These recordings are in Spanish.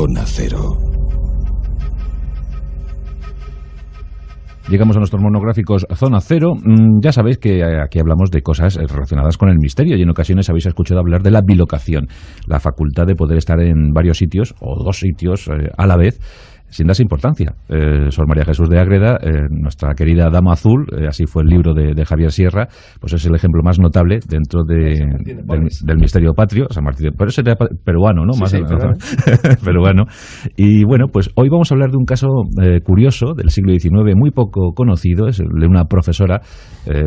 Zona Cero. Llegamos a nuestros monográficos Zona Cero. Mm, ya sabéis que aquí hablamos de cosas eh, relacionadas con el misterio y en ocasiones habéis escuchado hablar de la bilocación, la facultad de poder estar en varios sitios o dos sitios eh, a la vez sin darse importancia. Eh, Sor María Jesús de Ágreda, eh, nuestra querida Dama Azul, eh, así fue el libro de, Javier Sierra, pues es el ejemplo más notable dentro del, misterio patrio, San Martín pero ese era peruano, ¿no? más peruano. Y bueno, pues hoy vamos a hablar de un caso eh, curioso del siglo XIX, muy poco conocido, es el de una profesora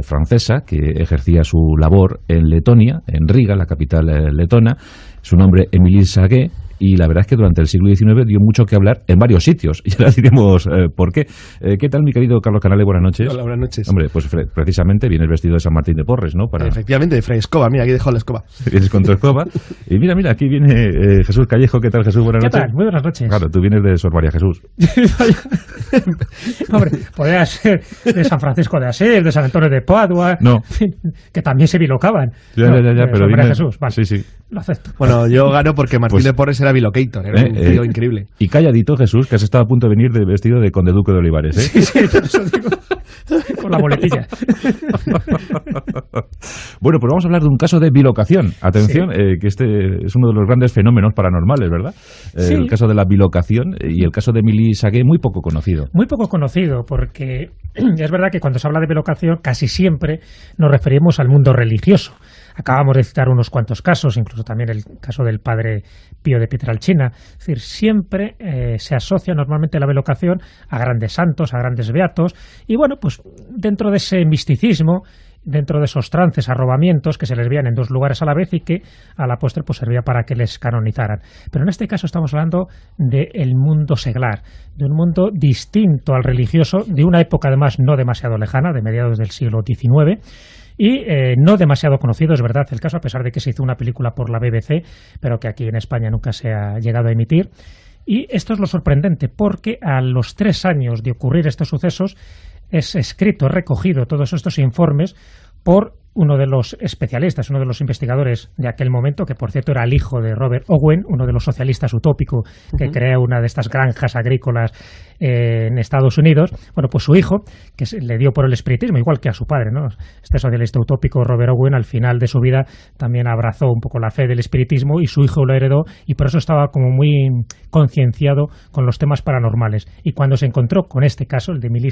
francesa que ejercía su labor en Letonia, en Riga, la capital letona. Su nombre, Emilie Saguet, y la verdad es que durante el siglo XIX dio mucho que hablar en varios sitios. Y ahora diremos eh, por qué. Eh, ¿Qué tal, mi querido Carlos Canales? Buenas noches. Hola, buenas noches. Hombre, pues precisamente vienes vestido de San Martín de Porres, ¿no? Para... Efectivamente, de Fray Escoba. Mira, aquí dejo la escoba. Vienes con tu escoba. y mira, mira, aquí viene eh, Jesús Callejo. ¿Qué tal, Jesús? Buenas ¿Qué noches. Tal? Muy buenas noches. Claro, tú vienes de Sor María Jesús. Hombre, podría ser de San Francisco de Asís, de San Antonio de Padua. No. Que también se bilocaban. Ya, ya, pero María Jesús. Vale, sí, sí. Lo acepto. Bueno, yo gano porque Martín pues de Porres era Bilocator, era eh, un tío eh, increíble. Y calladito, Jesús, que has estado a punto de venir de vestido de conde duque de Olivares, Con ¿eh? la boletilla. bueno, pues vamos a hablar de un caso de bilocación. Atención, que este es uno de los grandes fenómenos paranormales, ¿verdad? El caso de la bilocación y el caso de Mili Sagué, muy poco conocido. Muy poco conocido, porque es verdad que cuando se habla de bilocación casi siempre nos referimos al mundo religioso. Acabamos de citar unos cuantos casos, incluso también el caso del padre Pío de Pietralcina. Es decir, siempre eh, se asocia normalmente la velocación a grandes santos, a grandes beatos, y bueno, pues dentro de ese misticismo dentro de esos trances, arrobamientos que se les veían en dos lugares a la vez y que a la postre pues servía para que les canonizaran. Pero en este caso estamos hablando del el mundo seglar, de un mundo distinto al religioso, de una época además no demasiado lejana, de mediados del siglo XIX, y eh, no demasiado conocido, es verdad, el caso, a pesar de que se hizo una película por la BBC, pero que aquí en España nunca se ha llegado a emitir. Y esto es lo sorprendente, porque a los tres años de ocurrir estos sucesos es escrito, recogido todos estos informes por uno de los especialistas, uno de los investigadores de aquel momento, que por cierto era el hijo de Robert Owen, uno de los socialistas utópicos que crea una de estas granjas agrícolas eh, en Estados Unidos, bueno, pues su hijo, que le dio por el espiritismo, igual que a su padre, ¿no? Este socialista utópico, Robert Owen, al final de su vida también abrazó un poco la fe del espiritismo y su hijo lo heredó y por eso estaba como muy concienciado con los temas paranormales. Y cuando se encontró con este caso, el de Milly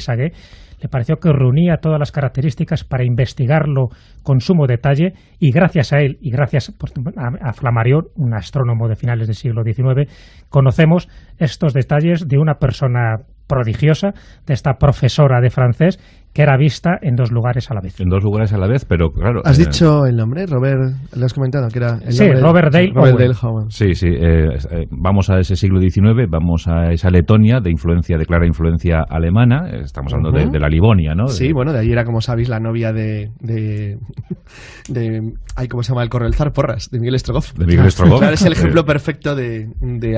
le pareció que reunía todas las características para investigarlo con sumo detalle y gracias a él y gracias a, Flammarion, un astrónomo de finales del siglo XIX, conocemos estos detalles de una persona prodigiosa, de esta profesora de francés que era vista en dos lugares a la vez. En dos lugares a la vez, pero claro. ¿Has eh, dicho el nombre, Robert? ¿Le has comentado que era Sí, Robert Dale, Robert Howard. Sí, sí. Eh, eh, vamos a ese siglo XIX, vamos a esa Letonia de influencia, de clara influencia alemana. Estamos hablando de, la Livonia, ¿no? Sí, bueno, de allí era, como sabéis, la novia de. de, ¿Cómo se llama el zar? Porras, de Miguel Strogoff. De Miguel es el ejemplo perfecto de,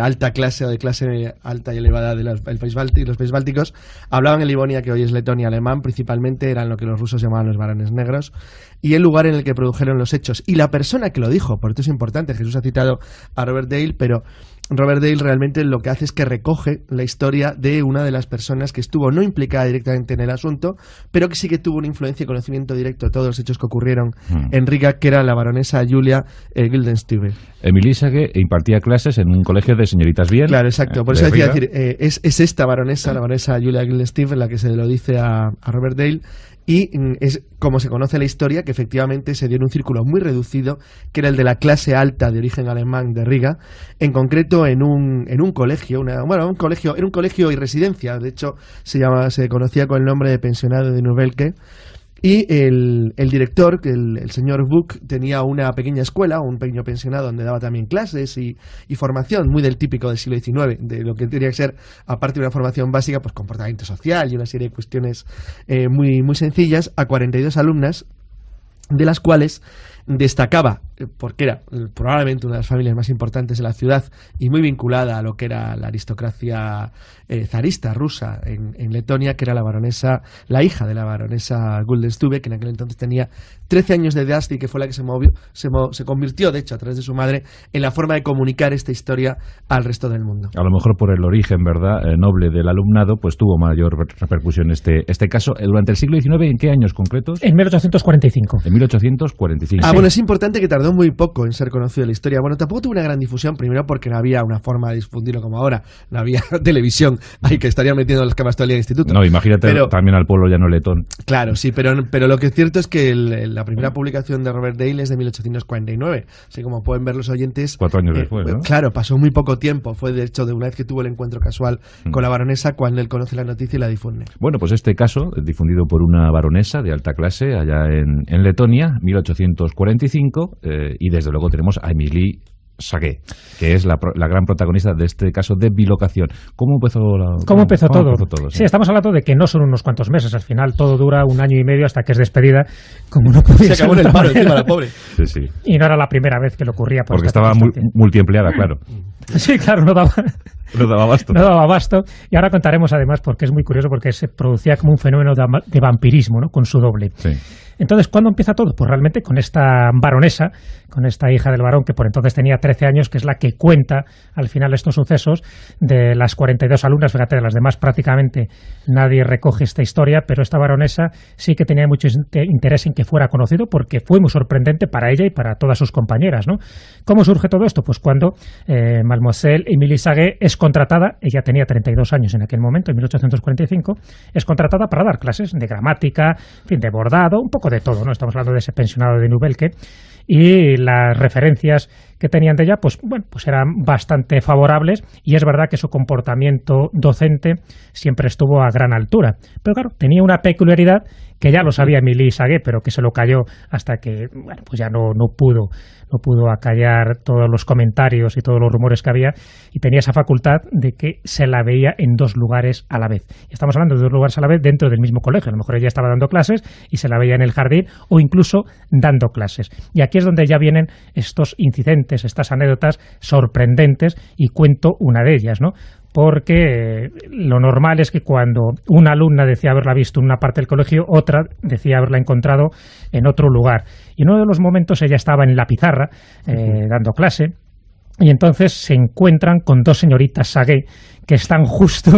alta clase o de clase alta y elevada de los países bálticos. Hablaban en Livonia, que hoy es Letonia alemán, principalmente principalmente eran lo que los rusos llamaban los varones negros, y el lugar en el que produjeron los hechos, y la persona que lo dijo, por esto es importante, Jesús ha citado a Robert Dale, pero Robert Dale realmente lo que hace es que recoge la historia de una de las personas que estuvo no implicada directamente en el asunto, pero que sí que tuvo una influencia y conocimiento directo de todos los hechos que ocurrieron hmm. en Riga, que era la baronesa Julia eh, Emilisa impartía clases en un colegio de señoritas bien. Claro, exacto. Eh, Por eso decía, decir, eh, es, es, esta baronesa, la baronesa Julia Gildenstube, la que se lo dice a, a Robert Dale, y mm, es como se conoce la historia que efectivamente se dio en un círculo muy reducido que era el de la clase alta de origen alemán de Riga, en concreto en un, en un colegio, bueno, un colegio, era un colegio y residencia, de hecho se, se conocía con el nombre de pensionado de Nubelke y el, el director, que el, señor Book, tenía una pequeña escuela, un pequeño pensionado donde daba también clases y, y, formación, muy del típico del siglo XIX, de lo que tendría que ser, aparte de una formación básica, pues comportamiento social y una serie de cuestiones eh, muy, muy sencillas, a 42 alumnas, de las cuales destacaba, eh, porque era eh, probablemente una de las familias más importantes de la ciudad y muy vinculada a lo que era la aristocracia eh, zarista rusa en, Letonia, que era la baronesa, la hija de la baronesa Guldenstube, que en aquel entonces tenía 13 años de edad y que fue la que se, movió, se, convirtió, de hecho, a través de su madre, en la forma de comunicar esta historia al resto del mundo. A lo mejor por el origen, ¿verdad?, noble del alumnado, pues tuvo mayor repercusión este, este caso. Durante el siglo XIX, ¿en qué años concretos? En 1845. En 1845 bueno, es importante que tardó muy poco en ser conocido la historia. Bueno, tampoco tuvo una gran difusión, primero porque no había una forma de difundirlo como ahora. No había televisión, hay que estarían metiendo las camas todavía en instituto. No, imagínate también al pueblo ya no letón. Claro, sí, pero, pero lo que es cierto es que la primera publicación de Robert Dale es de 1849. Así como pueden ver los oyentes. Cuatro años eh, después, ¿no? Claro, pasó muy poco tiempo. Fue de hecho de una vez que tuvo el encuentro casual mm. con la baronesa cuando él conoce la noticia y la difunde. Bueno, pues este caso, difundido por una baronesa de alta clase allá en, en Letonia, 1849 45 eh, y desde luego tenemos a Emily Sagué, que es la, gran protagonista de este caso de bilocación. ¿Cómo empezó, ¿Cómo empezó todo? sí. estamos hablando de que no son unos cuantos meses. Al final todo dura un año y medio hasta que es despedida. Como no Se acabó el paro, encima, la pobre. Y no era la primera vez que le ocurría. Porque estaba multiempleada, claro. sí, claro, no daba... No daba abasto. Y ahora contaremos además porque es muy curioso porque se producía como un fenómeno de, vampirismo, ¿no? Con su doble. Sí. Entonces, ¿cuándo empieza todo? Pues realmente con esta baronesa, con esta hija del varón que por entonces tenía 13 años, que es la que cuenta al final estos sucesos de las 42 alumnas, fíjate, de las demás prácticamente nadie recoge esta historia, pero esta baronesa sí que tenía mucho interés en que fuera conocido porque fue muy sorprendente para ella y para todas sus compañeras. ¿no? ¿Cómo surge todo esto? Pues cuando eh, Mademoiselle Emily es contratada, ella tenía 32 años en aquel momento, en 1845, es contratada para dar clases de gramática, fin, de bordado, un poco de todo, ¿no? Estamos hablando de ese pensionado de Nubelke y las referencias que tenían de ella, pues bueno, pues eran bastante favorables y es verdad que su comportamiento docente siempre estuvo a gran altura. Pero claro, tenía una peculiaridad que ya lo sabía Emily Sagué, pero que se lo cayó hasta que bueno, pues ya no, no pudo, no pudo acallar todos los comentarios y todos los rumores que había y tenía esa facultad de que se la veía en dos lugares a la vez. Estamos hablando de dos lugares a la vez dentro del mismo colegio, a lo mejor ella estaba dando clases y se la veía en el jardín o incluso dando clases. Y aquí es donde ya vienen estos incidentes estas anécdotas sorprendentes y cuento una de ellas, ¿no? porque eh, lo normal es que cuando una alumna decía haberla visto en una parte del colegio, otra decía haberla encontrado en otro lugar. Y en uno de los momentos ella estaba en la pizarra eh, dando clase. Y entonces se encuentran con dos señoritas Sagué que están justo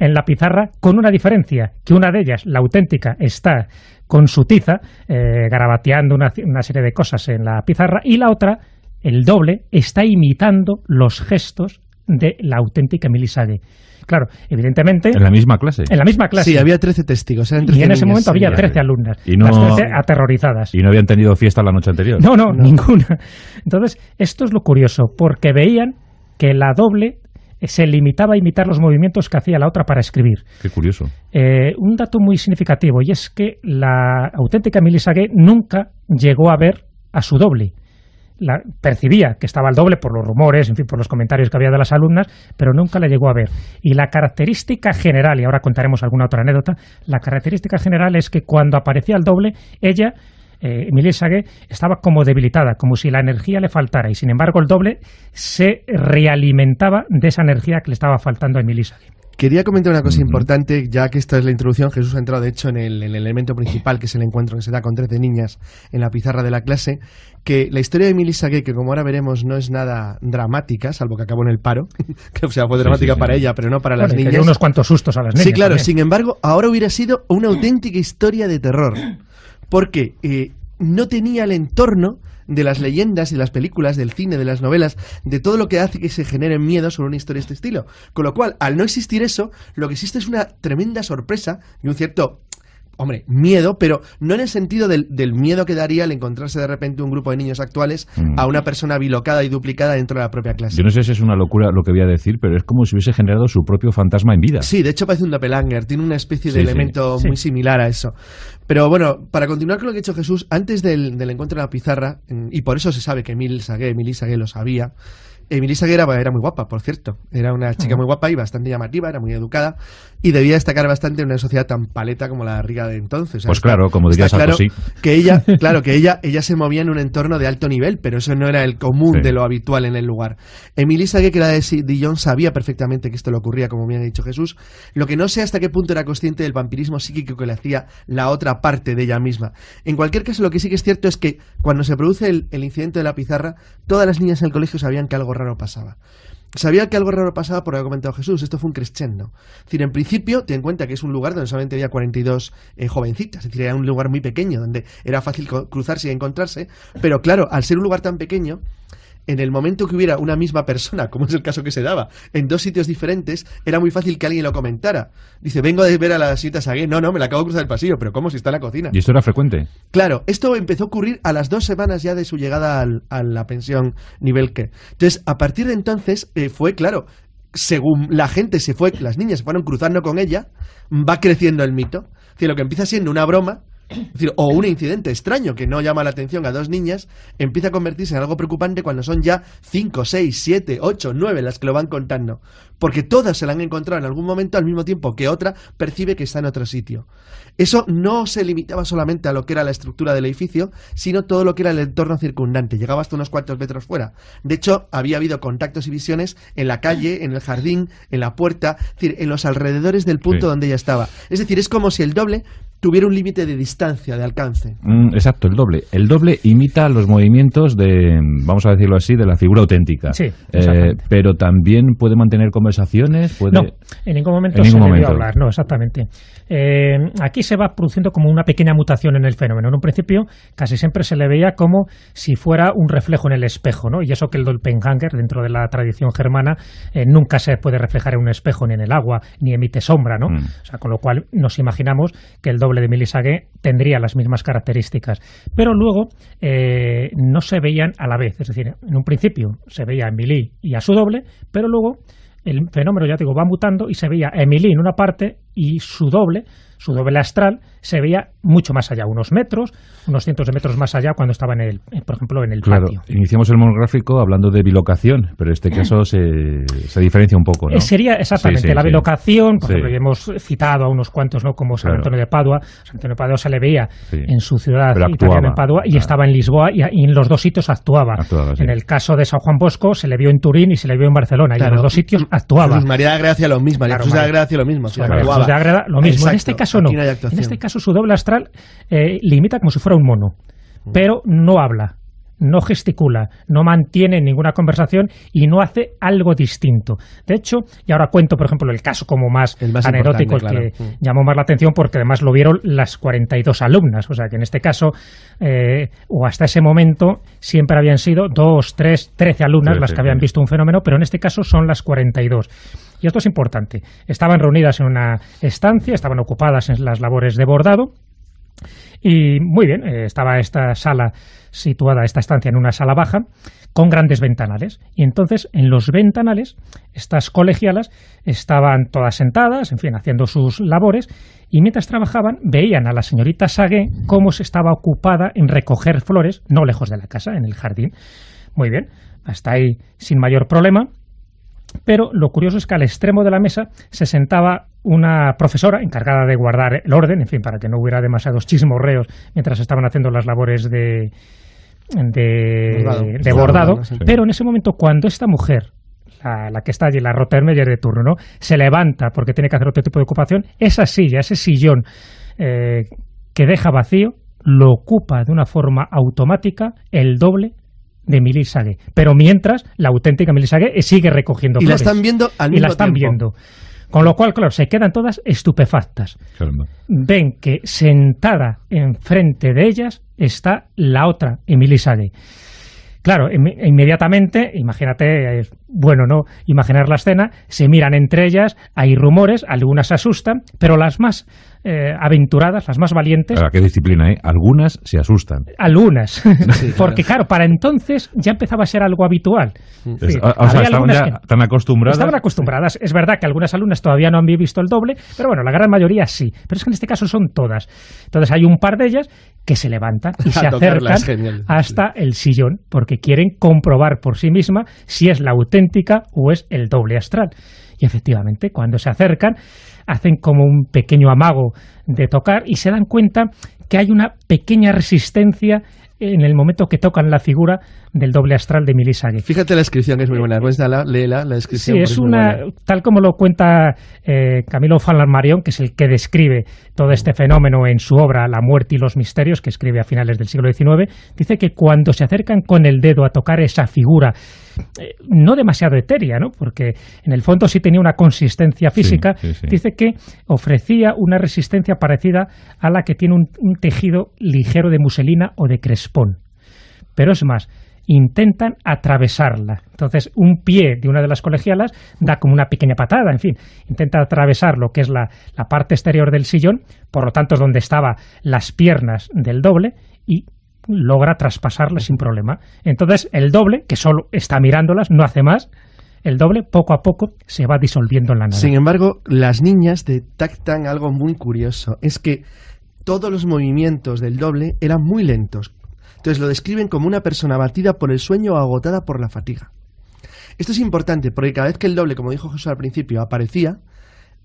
en la pizarra con una diferencia, que una de ellas, la auténtica, está con su tiza eh, garabateando una serie de cosas en la pizarra y la otra el doble, está imitando los gestos de la auténtica Milisage. Claro, evidentemente. En la misma clase. En la misma clase. Sí, había 13 testigos. y en ese momento había 13 alumnas. Y no, las 13 aterrorizadas. Y no habían tenido fiesta la noche anterior. No, no, ninguna. Entonces, esto es lo curioso, porque veían que la doble se limitaba a imitar los movimientos que hacía la otra para escribir. Qué curioso. Eh, un dato muy significativo, y es que la auténtica Milisage nunca llegó a ver a su doble la, percibía que estaba al doble por los rumores, en fin, por los comentarios que había de las alumnas, pero nunca la llegó a ver. Y la característica general, y ahora contaremos alguna otra anécdota, la característica general es que cuando aparecía al doble, ella eh, estaba como debilitada, como si la energía le faltara, y sin embargo el doble se realimentaba de esa energía que le estaba faltando a Emilie Quería comentar una cosa importante, ya que esta es la introducción. Jesús ha entrado, de hecho, en el, elemento principal, que es el encuentro que se da con 13 niñas en la pizarra de la clase. Que la historia de Milisa Gay, que como ahora veremos, no es nada dramática, salvo que acabó en el paro. que, o sea, fue dramática para ella, pero no para las niñas. unos cuantos sustos a las niñas. Sí, claro. Sin embargo, ahora hubiera sido una auténtica historia de terror. Porque eh, no tenía el entorno de las leyendas y las películas, del cine, de las novelas, de todo lo que hace que se genere miedo sobre una historia de este estilo. Con lo cual, al no existir eso, lo que existe es una tremenda sorpresa y un cierto hombre, miedo, pero no en el sentido del, miedo que daría al encontrarse de repente un grupo de niños actuales mm. a una persona bilocada y duplicada dentro de la propia clase. Yo no sé si es una locura lo que voy a decir, pero es como si hubiese generado su propio fantasma en vida. Sí, de hecho parece un Dapelanger, tiene una especie de elemento muy similar a eso. Pero bueno, para continuar con lo que ha hecho Jesús, antes del, encuentro en la pizarra, y por eso se sabe que mil Sagué, lo sabía, Emilisa Guerra era muy guapa, por cierto. Era una chica muy guapa y bastante llamativa, era muy educada y debía destacar bastante en una sociedad tan paleta como la riga de entonces. pues claro, como dirías claro sí. que ella, claro que ella, ella se movía en un entorno de alto nivel, pero eso no era el común de lo habitual en el lugar. Emilisa Guerra que era de Dillon sabía perfectamente que esto le ocurría, como bien ha dicho Jesús. Lo que no sé hasta qué punto era consciente del vampirismo psíquico que le hacía la otra parte de ella misma. En cualquier caso, lo que sí que es cierto es que cuando se produce el, el incidente de la pizarra, todas las niñas en el colegio sabían que algo raro pasaba. Sabía que algo raro pasaba por haber comentado Jesús. Esto fue un crescendo. Es decir, en principio, ten en cuenta que es un lugar donde solamente había 42 eh, jovencitas. Es decir, era un lugar muy pequeño donde era fácil cruzarse y encontrarse. Pero claro, al ser un lugar tan pequeño, en el momento que hubiera una misma persona, como es el caso que se daba, en dos sitios diferentes, era muy fácil que alguien lo comentara. Dice, vengo a ver a la citas Sagué. No, no, me la acabo de cruzar el pasillo, pero ¿cómo si está en la cocina? ¿Y esto era frecuente? Claro, esto empezó a ocurrir a las dos semanas ya de su llegada al, a la pensión nivel que. Entonces, a partir de entonces, eh, fue claro, según la gente se fue, las niñas se fueron cruzando con ella, va creciendo el mito. lo que empieza siendo una broma, o un incidente extraño que no llama la atención a dos niñas empieza a convertirse en algo preocupante cuando son ya 5, 6, 7, 8, 9 las que lo van contando. Porque todas se la han encontrado en algún momento al mismo tiempo que otra percibe que está en otro sitio. Eso no se limitaba solamente a lo que era la estructura del edificio, sino todo lo que era el entorno circundante. Llegaba hasta unos cuantos metros fuera. De hecho, había habido contactos y visiones en la calle, en el jardín, en la puerta, en los alrededores del punto donde ella estaba. Es decir, es como si el doble tuviera un límite de distancia, de alcance. Mm, exacto, el doble. El doble imita los movimientos de, vamos a decirlo así, de la figura auténtica. Eh, pero también puede mantener conversaciones. Puede... No, en ningún momento se le se debió hablar, no, exactamente. Eh, aquí se va produciendo como una pequeña mutación en el fenómeno. En un principio casi siempre se le veía como si fuera un reflejo en el espejo, ¿no? Y eso que el Dolpenhanger, dentro de la tradición germana, eh, nunca se puede reflejar en un espejo, ni en el agua, ni emite sombra, ¿no? Mm. sea, con lo cual nos imaginamos que el doble de de Saguet tendría las mismas características, pero luego eh, no se veían a la vez. Es decir, en un principio se veía a Emily y a su doble, pero luego el fenómeno, ya digo, va mutando y se veía a Emily en una parte y su doble, su doble astral, se veía mucho más allá, unos metros, unos cientos de metros más allá cuando estaba, en el, eh, por ejemplo, en el claro, patio. Iniciamos el monográfico hablando de bilocación, pero este caso se, diferencia un poco, eh, Sería exactamente la bilocación, por ejemplo, hemos citado a unos cuantos, ¿no? Como San Antonio de Padua. San Antonio de Padua se le veía en su ciudad italiana, en Padua, y ah. estaba en Lisboa y, en los dos sitios actuaba. en el caso de San Juan Bosco se le vio en Turín y se le vio en Barcelona, y en los dos sitios actuaba. María de Gracia lo mismo, María de Gracia lo mismo, actuaba lo mismo. en este caso no. en este caso su doble astral eh, limita como si fuera un mono, mm. pero no habla no gesticula, no mantiene ninguna conversación y no hace algo distinto. De hecho, y ahora cuento, por ejemplo, el caso como más, el el que mm. llamó más la atención, porque además lo vieron las 42 alumnas. O sea, que en este caso, eh, o hasta ese momento, siempre habían sido 2, 3, 13 alumnas las que habían visto un fenómeno, pero en este caso son las 42. Y esto es importante. Estaban reunidas en una estancia, estaban ocupadas en las labores de bordado y muy bien, eh, estaba esta sala situada, esta estancia en una sala baja, con grandes ventanales. Y entonces en los ventanales estas colegialas estaban todas sentadas, en fin, haciendo sus labores, y mientras trabajaban veían a la señorita Sagué cómo se estaba ocupada en recoger flores, no lejos de la casa, en el jardín. Muy bien, hasta ahí sin mayor problema. Pero lo curioso es que al extremo de la mesa se sentaba una profesora encargada de guardar el orden, en fin, para que no hubiera demasiados chismorreos mientras estaban haciendo las labores de, de, bordado, Pero en ese momento, cuando esta mujer la, que está allí, la Rottermeyer de turno, Se levanta porque tiene que hacer otro tipo de ocupación. Esa silla, ese sillón eh, que deja vacío, lo ocupa de una forma automática el doble de Milisague. Pero mientras, la auténtica Milisague eh, sigue recogiendo y Y la están viendo al mismo Y la están viendo. Con lo cual, claro, se quedan todas estupefactas. Ven que sentada enfrente de ellas está la otra, Emily Claro, em, inmediatamente, imagínate, es bueno no imaginar la escena, se miran entre ellas, hay rumores, algunas asustan, pero las más eh, aventuradas, las más valientes. qué disciplina, ¿eh? Algunas se asustan. Algunas. Porque, claro, para entonces ya empezaba a ser algo habitual. estaban tan acostumbradas. Estaban acostumbradas. Es verdad que algunas alumnas todavía no han visto el doble, pero bueno, la gran mayoría sí. Pero es que en este caso son todas. Entonces hay un par de ellas que se levantan y se acercan hasta el sillón porque quieren comprobar por sí misma si es la auténtica o es el doble astral. Y efectivamente, cuando se acercan, hacen como un pequeño amago de tocar y se dan cuenta hay una pequeña resistencia en el momento que tocan la figura del doble astral de Milisage. Fíjate la descripción, es muy buena. Eh, pues léela, la descripción. es, una, tal como lo cuenta eh, Camilo Camilo Marion que es el que describe todo este fenómeno en su obra La muerte y los misterios, que escribe a finales del siglo XIX, dice que cuando se acercan con el dedo a tocar esa figura, eh, no demasiado etérea, ¿no? porque en el fondo sí tenía una consistencia física, dice que ofrecía una resistencia parecida a la que tiene un tejido ligero de muselina o de crespón. Pero es más, intentan atravesarla. Entonces, un pie de una de las colegialas da como una pequeña patada, en fin, intenta atravesar lo que es la, parte exterior del sillón, por lo tanto es donde estaban las piernas del doble, y logra traspasarla sin problema. Entonces, el doble, que solo está mirándolas, no hace más, el doble poco a poco se va disolviendo en la nada. Sin embargo, las niñas detectan algo muy curioso. Es que todos los movimientos del doble eran muy lentos. Entonces lo describen como una persona abatida por el sueño o agotada por la fatiga. Esto es importante porque cada vez que el doble, como dijo Jesús al principio, aparecía,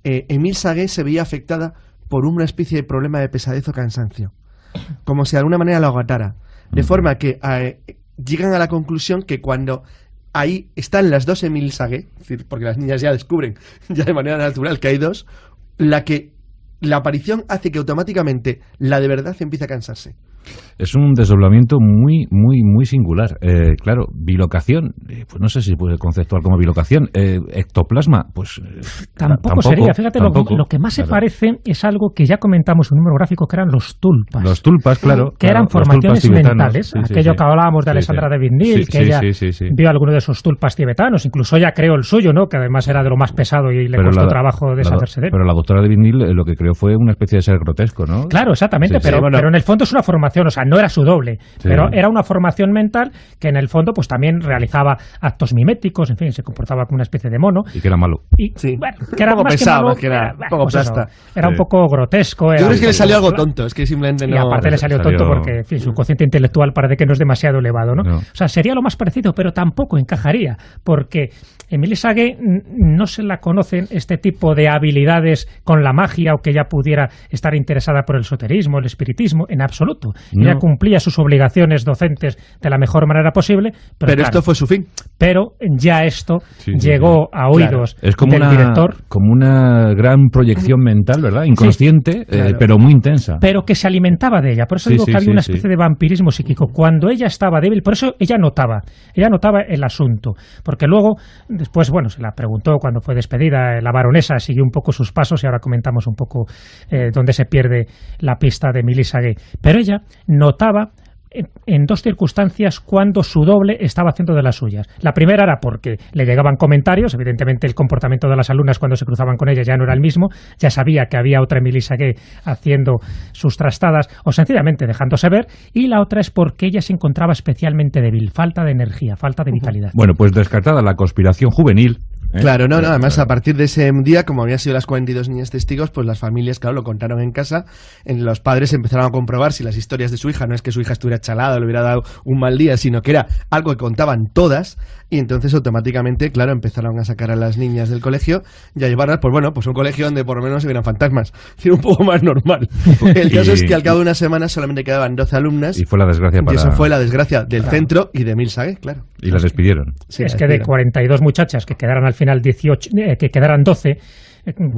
eh, Emil Sagué se veía afectada por una especie de problema de pesadez o cansancio, como si de alguna manera lo agotara. De forma que eh, llegan a la conclusión que cuando ahí están las dos Emil Sagué, porque las niñas ya descubren ya de manera natural que hay dos, la que la aparición hace que automáticamente la de verdad empiece a cansarse. Es un desdoblamiento muy, muy, muy singular. Eh, claro, bilocación, eh, pues no sé si puede como bilocación. Eh, ectoplasma, pues tampoco, sería. Fíjate, lo, que más se parece es algo que ya comentamos en un número gráfico, que eran los tulpas. Los tulpas, claro. Que eran formaciones mentales. aquello que hablábamos de Alessandra de vinil que ella vio alguno de esos tulpas tibetanos. Incluso ella creó el suyo, ¿no? Que además era de lo más pesado y le costó trabajo deshacerse de él. Pero la doctora de vinil lo que creó fue una especie de ser grotesco, ¿no? Claro, exactamente. pero, pero en el fondo es una formación o sea, no era su doble, pero era una formación mental que en el fondo pues también realizaba actos miméticos, en fin, se comportaba como una especie de mono. Y que era malo. Y, que era poco pesado, que, era, eh, pues un poco grotesco. Yo creo que le salió algo tonto, es que simplemente no... Y aparte le salió, tonto porque, su cociente intelectual parece que no es demasiado elevado, ¿no? O sea, sería lo más parecido, pero tampoco encajaría, porque Emily Sage no se la conocen este tipo de habilidades con la magia o que ella pudiera estar interesada por el soterismo, el espiritismo, en absoluto ella cumplía sus obligaciones docentes de la mejor manera posible. Pero, esto fue su fin. Pero ya esto llegó a oídos del director. Como una gran proyección mental, ¿verdad? Inconsciente, eh, pero muy intensa. Pero que se alimentaba de ella. Por eso digo que había una especie de vampirismo psíquico. Cuando ella estaba débil, por eso ella notaba, ella notaba el asunto. Porque luego, después, bueno, se la preguntó cuando fue despedida, eh, la baronesa siguió un poco sus pasos y ahora comentamos un poco eh, dónde se pierde la pista de Milisa Gay. Pero ella notaba en dos circunstancias cuando su doble estaba haciendo de las suyas. La primera era porque le llegaban comentarios, evidentemente el comportamiento de las alumnas cuando se cruzaban con ella ya no era el mismo, ya sabía que había otra Emily Sagué haciendo sus trastadas o sencillamente dejándose ver, y la otra es porque ella se encontraba especialmente débil, falta de energía, falta de vitalidad. Bueno, pues descartada la conspiración juvenil, ¿eh? Claro, no, no, además a partir de ese día, como habían sido las 42 niñas testigos, pues las familias, claro, lo contaron en casa, en los padres empezaron a comprobar si las historias de su hija, no es que su hija estuviera chalada o le hubiera dado un mal día, sino que era algo que contaban todas, y entonces automáticamente, claro, empezaron a sacar a las niñas del colegio y a llevarlas, pues bueno, pues un colegio donde por lo menos hubieran fantasmas, un poco más normal. El caso es que al cabo de una semana solamente quedaban 12 alumnas. Y fue la desgracia eso fue la desgracia del centro y de Milsage, claro. Y las despidieron. Sí, es que de 42 muchachas que quedaran al final 18, eh, que quedaran 12,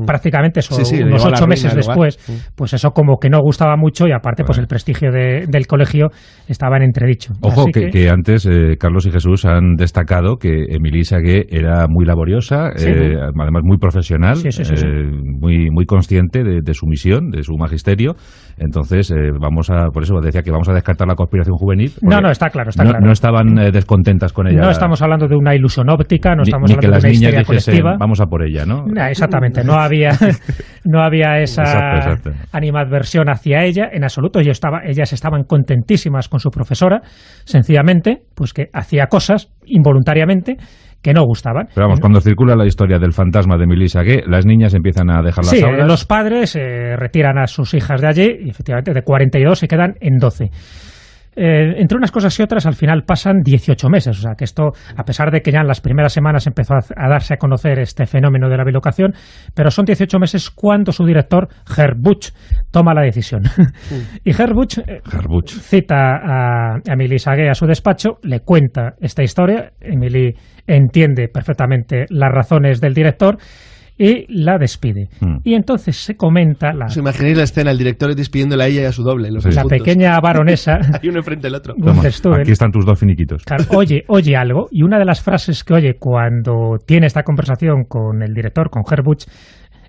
prácticamente unos ocho meses después, pues eso como que no gustaba mucho y aparte pues el prestigio de, del colegio estaba en entredicho. Ojo, que, antes eh, Carlos y Jesús han destacado que Emilisa Sagué era muy laboriosa, eh, además muy profesional, eh, muy, muy consciente de, su misión, de su magisterio. Entonces, vamos a, por eso decía que vamos a descartar la conspiración juvenil. No, no, está claro, está no, estaban descontentas con ella. No estamos hablando de una ilusión óptica, no estamos hablando de una niñas colectiva. Vamos a por ella, ¿no? exactamente no había, no había esa animadversión hacia ella en absoluto. ellas estaban contentísimas con su profesora, sencillamente, pues que hacía cosas involuntariamente que no gustaban. Pero vamos, cuando circula la historia del fantasma de Melissa que las niñas empiezan a dejar las sí, los padres eh, retiran a sus hijas de allí y efectivamente de 42 se quedan en 12. Eh, entre unas cosas y otras, al final pasan 18 meses. O sea, que esto, a pesar de que ya en las primeras semanas empezó a, darse a conocer este fenómeno de la bilocación, pero son 18 meses cuando su director, Herb toma la decisión. Mm. y Herb eh, cita a, a Emily Sague a su despacho, le cuenta esta historia. Emily entiende perfectamente las razones del director y la despide. Hmm. Y entonces se comenta... La, ¿Os imagináis la escena, el director despidiéndola a ella y a su doble? La pequeña baronesa... Hay uno enfrente del otro. aquí están tus dos finiquitos. oye, oye algo, y una de las frases que oye cuando tiene esta conversación con el director, con Herbuch,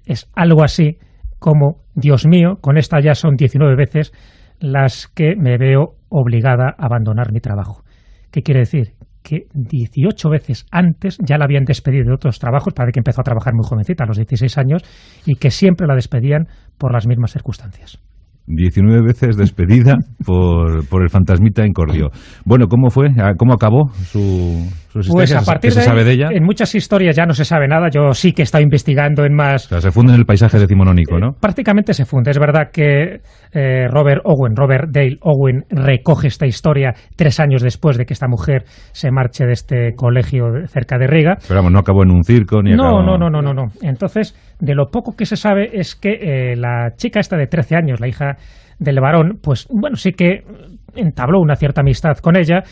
es algo así como, Dios mío, con esta ya son 19 veces las que me veo obligada a abandonar mi trabajo. ¿Qué quiere decir? que 18 veces antes ya la habían despedido de otros trabajos, para que empezó a trabajar muy jovencita, a los 16 años, y que siempre la despedían por las mismas circunstancias. 19 veces despedida por, por el fantasmita incordio. Bueno, ¿cómo fue? ¿Cómo acabó su, pues a partir se sabe de ella. En muchas historias ya no se sabe nada. Yo sí que he estado investigando en más. O sea, se funde en el paisaje decimonónico, eh, ¿no? prácticamente se funde. Es verdad que eh, Robert Owen, Robert Dale Owen, recoge esta historia tres años después de que esta mujer se marche de este colegio cerca de Riga. Pero vamos, no acabó en un circo ni no, no, no, no, no, no. Entonces, de lo poco que se sabe es que eh, la chica esta de 13 años, la hija del varón, pues bueno, sí que entabló una cierta amistad con ella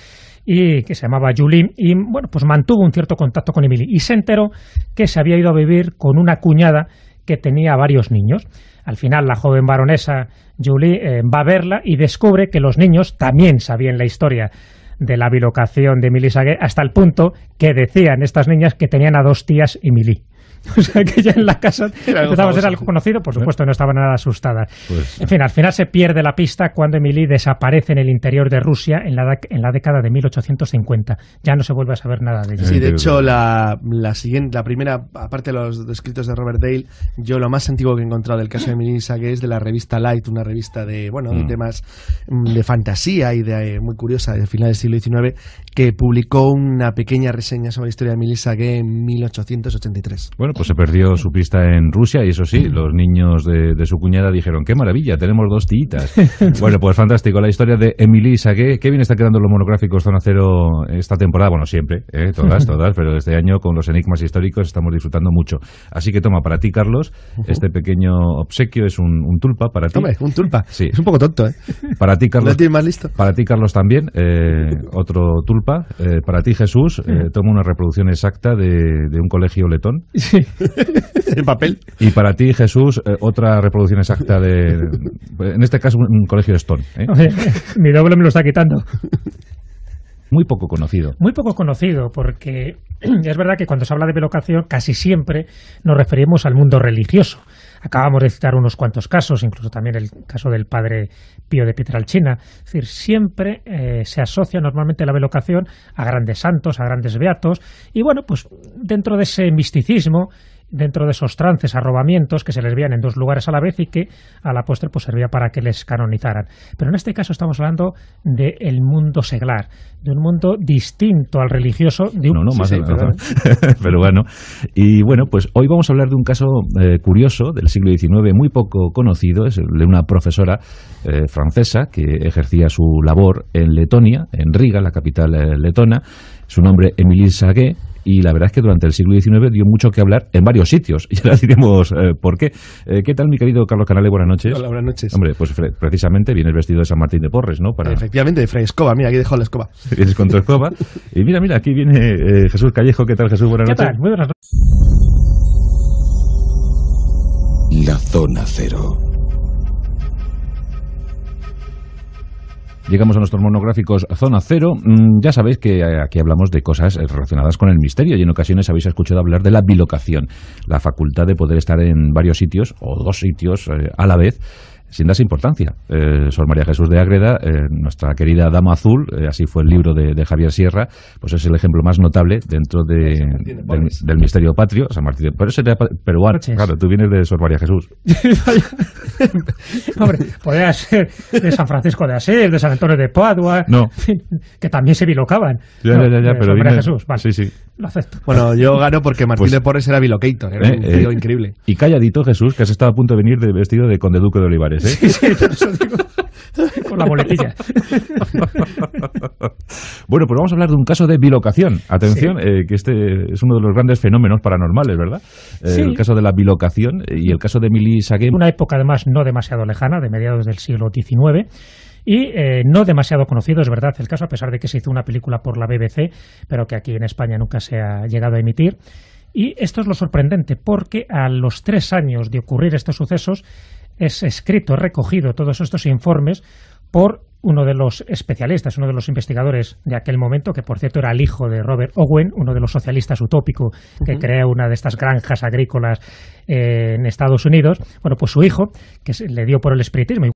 y que se llamaba Julie, y bueno, pues mantuvo un cierto contacto con Emily y se enteró que se había ido a vivir con una cuñada que tenía varios niños. Al final, la joven baronesa Julie eh, va a verla y descubre que los niños también sabían la historia de la bilocación de Emily Saguet, hasta el punto que decían estas niñas que tenían a dos tías Emily. O sea que ya en la casa estaba ser algo conocido, por supuesto, no estaba nada asustada pues en fin, al final se pierde la pista cuando Emily desaparece en el interior de Rusia en la, en la década de 1850. Ya no se vuelve a saber nada de ella. Sí, de hecho, la, siguiente, la primera, aparte de los escritos de Robert Dale, yo lo más antiguo que he encontrado del caso de Emily Sage es de la revista Light, una revista de, bueno, de mm. temas mm, de fantasía y de, eh, muy curiosa de final del siglo XIX, que publicó una pequeña reseña sobre la historia de Emily Sage en 1883. Bueno, pues se perdió su pista en Rusia y eso sí, los niños de, su cuñada dijeron, qué maravilla, tenemos dos tiitas. bueno, pues fantástico. La historia de Emily Sagué, qué bien está quedando los monográficos Zona Cero esta temporada, bueno, siempre, ¿eh? todas, todas, pero este año con los enigmas históricos estamos disfrutando mucho. Así que toma, para ti, Carlos, este pequeño obsequio es un, tulpa para ti. Hombre, un tulpa. Sí. Es un poco tonto, ¿eh? Para ti, Carlos. listo? Para ti, Carlos, también, eh, otro tulpa. Eh, para ti, Jesús, toma una reproducción exacta de, un colegio letón. en papel. Y para ti, Jesús, eh, otra reproducción exacta de. En este caso, un, colegio de Stone. ¿eh? mi doble me lo está quitando. Muy poco conocido. Muy poco conocido, porque es verdad que cuando se habla de velocación casi siempre nos referimos al mundo religioso. Acabamos de citar unos cuantos casos, incluso también el caso del padre Pío de Pietralcina. Es decir, siempre eh, se asocia normalmente la velocación a grandes santos, a grandes beatos, y bueno, pues dentro de ese misticismo dentro de esos trances, arrobamientos que se les veían en dos lugares a la vez y que a la postre pues servía para que les canonizaran. Pero en este caso estamos hablando del mundo seglar, de un mundo distinto al religioso de No, no, más Pero bueno, y bueno, pues hoy vamos a hablar de un caso eh, curioso del siglo XIX, muy poco conocido, es de una profesora eh, francesa que ejercía su labor en Letonia, en Riga, la capital eh, letona. Su nombre, Emilie Saguet y la verdad es que durante el siglo XIX dio mucho que hablar en varios sitios. Y ahora diremos eh, por qué. Eh, ¿Qué tal, mi querido Carlos Canales? Buenas noches. Hola, buenas noches. Hombre, pues precisamente vienes vestido de San Martín de Porres, ¿no? Para... Efectivamente, de Fray Escoba. Mira, aquí dejo la escoba. Vienes con tu escoba. y mira, mira, aquí viene eh, Jesús Callejo. ¿Qué tal, Jesús? Buenas ¿Qué Tal? Muy buenas noches. La zona cero. Llegamos a nuestros monográficos Zona Cero. Mm, ya sabéis que aquí hablamos de cosas relacionadas con el misterio y en ocasiones habéis escuchado hablar de la bilocación, la facultad de poder estar en varios sitios o dos sitios eh, a la vez sin darse importancia. Eh, Sor María Jesús de Ágreda, eh, nuestra querida Dama Azul, eh, así fue el libro de, Javier Sierra, pues es el ejemplo más notable dentro de, del, misterio patrio, San Martín de Pero ese peruano, claro, tú vienes de Sor María Jesús. Hombre, podría ser de San Francisco de Asís, de San Antonio de Padua, que también se bilocaban. ya, María Jesús, vale, sí, sí. lo acepto. Bueno, yo gano porque Martín pues de Porres era bilocator, era un tío increíble. Y calladito Jesús, que has estado a punto de venir de vestido de conde duque de Olivares. ¿eh? con la boletilla. bueno, pues vamos a hablar de un caso de bilocación. Atención, eh, que este es uno de los grandes fenómenos paranormales, ¿verdad? Eh, el caso de la bilocación y el caso de Emily Sagan Una época, además, no demasiado lejana, de mediados del siglo XIX y no demasiado conocido, es verdad, el caso, a pesar de que se hizo una película por la BBC, pero que aquí en España nunca se ha llegado a emitir. Y esto es lo sorprendente, porque a los tres años de ocurrir estos sucesos, es escrito, recogido todos estos informes por uno de los especialistas, uno de los investigadores de aquel momento, que por cierto era el hijo de Robert Owen, uno de los socialistas utópico que crea una de estas granjas agrícolas eh, en Estados Unidos. Bueno, pues su hijo, que se le dio por el espiritismo.